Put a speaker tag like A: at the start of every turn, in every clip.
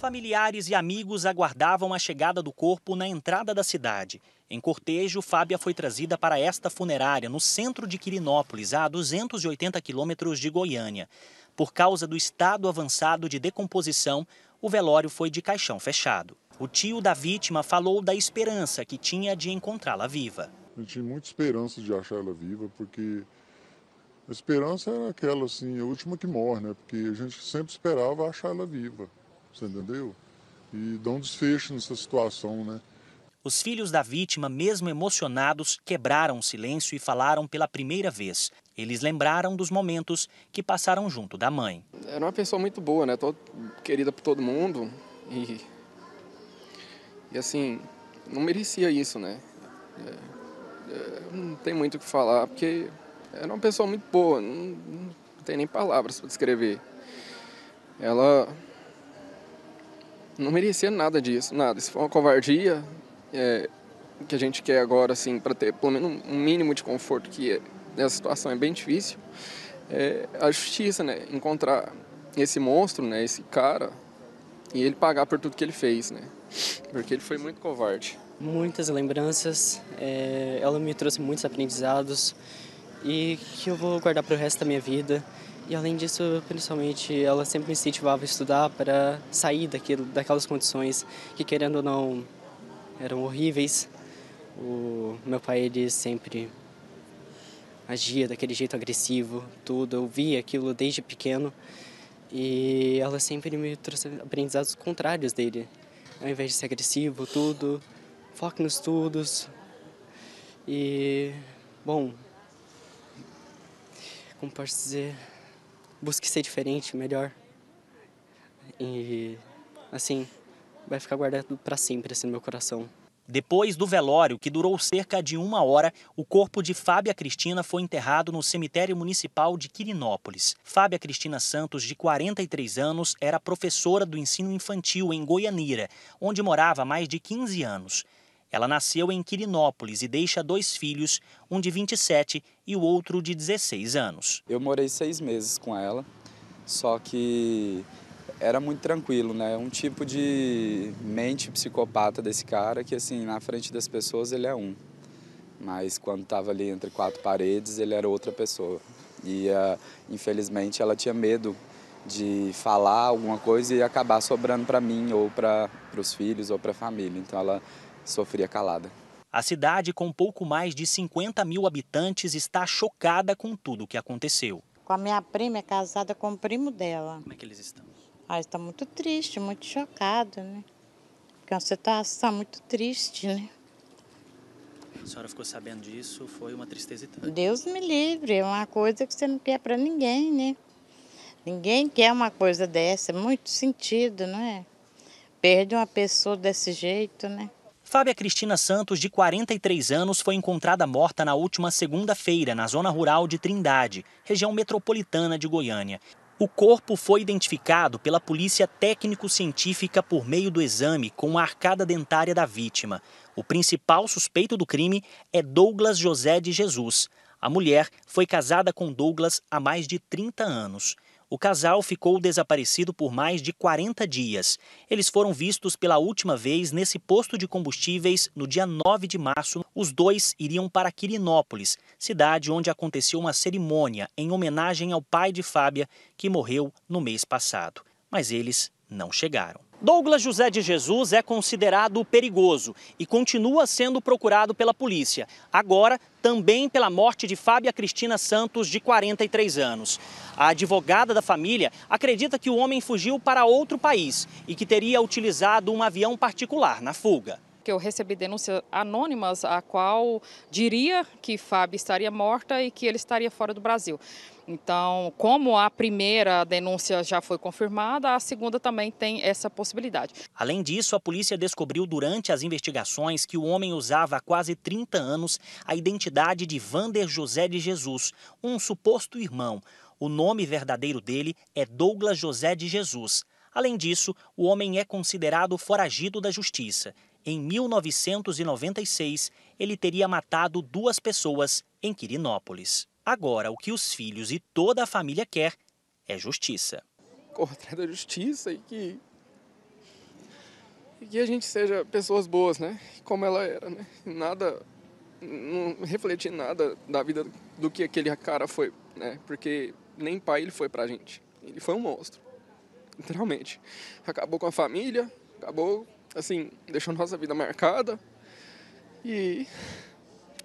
A: Familiares e amigos aguardavam a chegada do corpo na entrada da cidade. Em cortejo, Fábia foi trazida para esta funerária, no centro de Quirinópolis, a 280 quilômetros de Goiânia. Por causa do estado avançado de decomposição, o velório foi de caixão fechado. O tio da vítima falou da esperança que tinha de encontrá-la viva. Eu tinha muita esperança de achar ela viva, porque a esperança era aquela, assim, a última que morre, né? Porque a gente sempre esperava achar ela viva você entendeu? E dão um desfecho nessa situação, né? Os filhos da vítima, mesmo emocionados, quebraram o silêncio e falaram pela primeira vez. Eles lembraram dos momentos que passaram junto da mãe.
B: Era uma pessoa muito boa, né? Todo, querida por todo mundo. E, e assim, não merecia isso, né? É, é, não tem muito o que falar, porque era uma pessoa muito boa. Não, não tem nem palavras para descrever. Ela não merecia nada disso, nada. Isso foi uma covardia é, que a gente quer agora, assim, para ter pelo menos um mínimo de conforto, que é, nessa situação é bem difícil. É, a justiça, né? Encontrar esse monstro, né? Esse cara e ele pagar por tudo que ele fez, né? Porque ele foi muito covarde.
C: Muitas lembranças. É, ela me trouxe muitos aprendizados e que eu vou guardar para o resto da minha vida. E além disso, principalmente, ela sempre me incentivava a estudar para sair daquilo, daquelas condições que, querendo ou não, eram horríveis. O meu pai, ele sempre agia daquele jeito agressivo, tudo. Eu via aquilo desde pequeno e ela sempre me trouxe aprendizados contrários dele. Ao invés de ser agressivo, tudo, foca nos estudos. E, bom, como posso dizer, busque ser diferente, melhor. E
A: assim, vai ficar guardado para sempre assim, no meu coração. Depois do velório, que durou cerca de uma hora, o corpo de Fábia Cristina foi enterrado no cemitério municipal de Quirinópolis. Fábia Cristina Santos, de 43 anos, era professora do ensino infantil em Goianira, onde morava há mais de 15 anos. Ela nasceu em Quirinópolis e deixa dois filhos, um de 27 e o outro de 16 anos. Eu morei seis meses com ela, só que era muito tranquilo, né? Um
B: tipo de mente psicopata desse cara que, assim, na frente das pessoas ele é um. Mas quando estava ali entre quatro paredes, ele era outra pessoa. E, uh, infelizmente, ela tinha medo de falar alguma coisa e acabar sobrando para
A: mim ou para os filhos ou para a família. Então, ela sofria calada. A cidade, com pouco mais de 50 mil habitantes, está chocada com tudo o que aconteceu. Com a minha prima, é casada com o primo dela. Como é que eles estão? Ah, está muito triste, muito chocado, né? Porque é uma situação muito triste, né? A senhora ficou sabendo disso, foi uma tristeza e tanto. Deus me livre, é uma coisa que você não quer para ninguém, né? Ninguém quer uma coisa dessa, é muito sentido, não é? Perde uma pessoa desse jeito, né? Fábia Cristina Santos, de 43 anos, foi encontrada morta na última segunda-feira na zona rural de Trindade, região metropolitana de Goiânia. O corpo foi identificado pela polícia técnico-científica por meio do exame com a arcada dentária da vítima. O principal suspeito do crime é Douglas José de Jesus. A mulher foi casada com Douglas há mais de 30 anos. O casal ficou desaparecido por mais de 40 dias. Eles foram vistos pela última vez nesse posto de combustíveis no dia 9 de março. Os dois iriam para Quirinópolis, cidade onde aconteceu uma cerimônia em homenagem ao pai de Fábia, que morreu no mês passado. Mas eles não chegaram. Douglas José de Jesus é considerado perigoso e continua sendo procurado pela polícia, agora também pela morte de Fábia Cristina Santos, de 43 anos. A advogada da família acredita que o homem fugiu para outro país e que teria utilizado um avião particular na fuga que eu recebi denúncias anônimas a qual diria que Fábio estaria morta e que ele estaria fora do Brasil. Então, como a primeira denúncia já foi confirmada, a segunda também tem essa possibilidade. Além disso, a polícia descobriu durante as investigações que o homem usava há quase 30 anos a identidade de Vander José de Jesus, um suposto irmão. O nome verdadeiro dele é Douglas José de Jesus. Além disso, o homem é considerado foragido da justiça em 1996, ele teria matado duas pessoas em Quirinópolis. Agora, o que os filhos e toda a família quer é justiça.
B: Corra atrás da justiça e que. E que a gente seja pessoas boas, né? Como ela era, né? Nada. Não refletir nada da vida do que aquele cara foi, né? Porque nem pai ele foi pra gente. Ele foi um monstro. Literalmente. Acabou com a família, acabou assim, deixou nossa vida marcada. E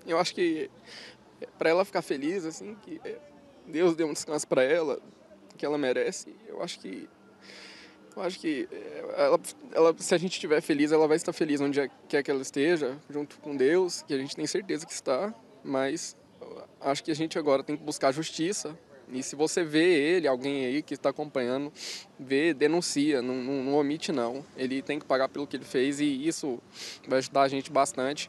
B: eu acho que para ela ficar feliz, assim, que Deus deu um descanso para ela, que ela merece, eu acho que eu acho que eh, ela, ela, se a gente estiver feliz, ela vai estar feliz onde é, quer que ela esteja, junto com Deus, que a gente tem certeza que está, mas acho que a gente agora tem que buscar justiça e se você vê ele, alguém aí que está acompanhando, vê, denuncia, não, não, não, omite não. Ele tem que pagar pelo que ele fez e isso vai ajudar a gente bastante.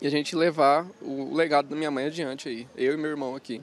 B: E a gente levar o legado da minha mãe adiante aí, eu e meu irmão aqui.